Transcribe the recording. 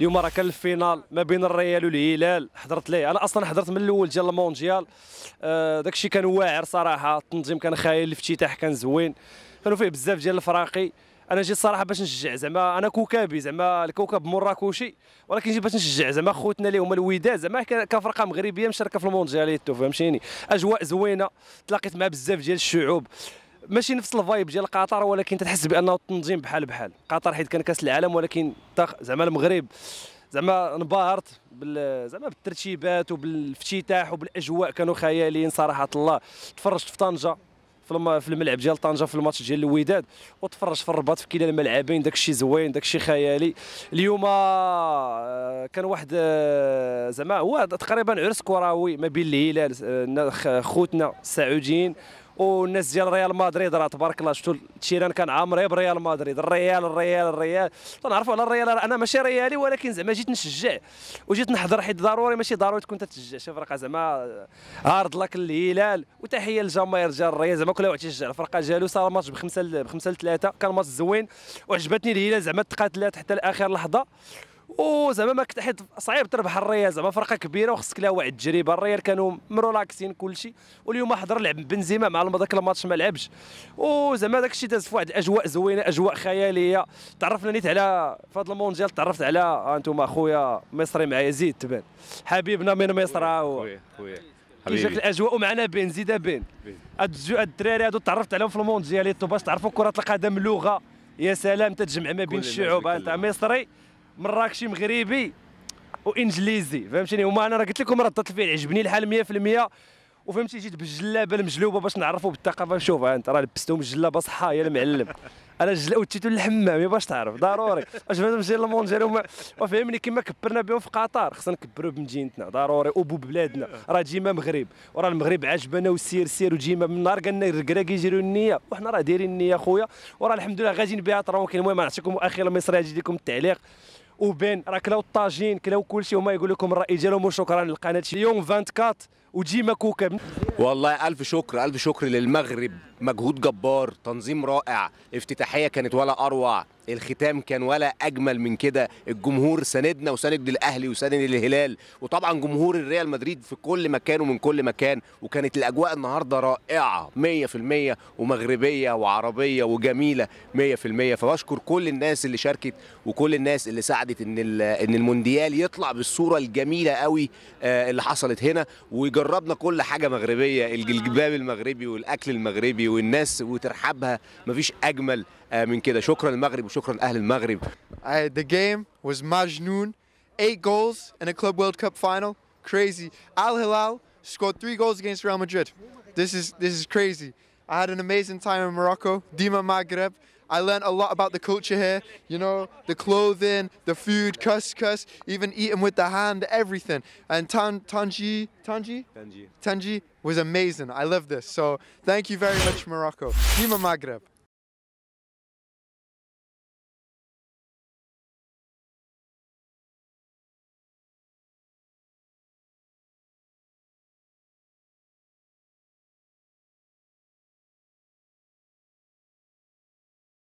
اليوم راه كان الفينال ما بين الريال والهلال حضرت ليه انا اصلا حضرت من الاول ديال المونديال آه، داك الشيء كان واعر صراحه التنظيم كان خايل الافتتاح كان زوين كانوا فيه بزاف ديال الفراقي انا جيت صراحه باش نشجع زعما انا كوكابي زعما الكوكب مراكشي ولكن جيت باش نشجع زعما خوتنا اللي هما الوداد زعما كفرقه مغربيه مشاركه في الموندياليتو فهمتيني اجواء زوينه تلاقيت مع بزاف ديال الشعوب ماشي نفس الفايب ديال قطر ولكن تتحس بانه التنظيم بحال بحال قطر حيت كان كاس العالم ولكن زعما المغرب زعما انبهرت بال زعما بالترتيبات وبالافتتاح وبالاجواء كانوا خياليين صراحه الله تفرجت في طنجه في الملعب ديال طنجه في الماتش ديال الوداد وتفرجت في الرباط في كلا الملعبين داك الشيء زوين داك الشيء خيالي اليوم آه، كان واحد آه، زعما هو تقريبا عرس كروي ما بين الهلال آه، خوتنا السعوديين والناس ديال ريال مدريد راه تبارك الله شفتوا التيران كان عامري بريال مدريد الريال الريال الريال تنعرفوا على الريال انا ماشي ريالي ولكن زعما جيت نشجع وجيت نحضر حيت ضروري ماشي ضروري تكون تتشجع شي فرقه زعما هارد لك الهلال وتحيه للجماهير ديال الريال زعما كل واحد تشجع الفرقه ديالو صار الماتش بخمسه بخمسه لثلاثه كان ماتش زوين وعجبتني الهلال زعما تقاتلات حتى لاخر لحظه زعما ما كنت حيت صعيب تربح الريال زعما فرقه كبيره وخصك لها واحد التجربه الريال كانوا مرولاكسين كلشي واليوم حضر لعب بنزيما مع ذاك الماتش ما لعبش زعما داك الشيء داز في واحد الاجواء زوينه اجواء خياليه تعرفنا نيت على في هذا المونديال تعرفت على انتم اخويا مصري مع يزيد تبان حبيبنا من مصر خويا خويا كيجيك الاجواء ومعنا بين زيد بين هاد الدراري هادو تعرفت عليهم في المونديال باش تعرفوا كره القدم لغه يا سلام تتجمع ما بين الشعوب انت مصري مراكشي مغربي وانجليزي فهمتيني هما انا راه قلت لكم راه الفعل عجبني الحال 100% وفهمتي جيت بالجلابه المجلوبه باش نعرفوا بالثقافه شوف انت راه لبستهم الجلابه صحه يا المعلم انا جل للحمام يا باش تعرف ضروري اش بنادم جاي لمونجيري وفهمني كما كبرنا بهم في قطر خصنا نكبروا بمدينتنا ضروري وبو بلادنا راه ديما مغرب وراه المغرب عجبنا وسير سير وديما من نهار قالنا الركراك يجيروا النيه وحنا راه دايرين النيه خويا وراه الحمد لله غاديين بها طرونكل المهم نعطيكم اخيرا مصري يجي لكم التعليق وبين راه كلاو الطاجين كلاو كلشي وما يقول لكم الراي ديالهم وشكرا للقناه يوم 24 وديما كوكب والله الف شكر الف شكر للمغرب مجهود جبار تنظيم رائع افتتاحيه كانت ولا اروع الختام كان ولا اجمل من كده الجمهور ساندنا وساند الاهلي وساند الهلال وطبعا جمهور الريال مدريد في كل مكان ومن كل مكان وكانت الاجواء النهارده رائعه 100% ومغربيه وعربيه وجميله 100% فبشكر كل الناس اللي شاركت وكل الناس اللي ساعدت ان ان المونديال يطلع بالصوره الجميله قوي آه، اللي حصلت هنا وجربنا كل حاجه مغربيه الجلباب المغربي والاكل المغربي والناس وترحبها مفيش اجمل من كده شكرا للمغرب وشكرا لاهل المغرب I, the game was مجنون 8 goals in a club world cup final crazy Al Hilal scored 3 goals against Real Madrid this is this is crazy I had an amazing time in Morocco Dima Maghreb I learned a lot about the culture here, you know, the clothing, the food, couscous, even eating with the hand, everything. And Tan Tanji, Tanji? Tanji. Tanji was amazing. I love this. So thank you very much, Morocco. Team Maghreb.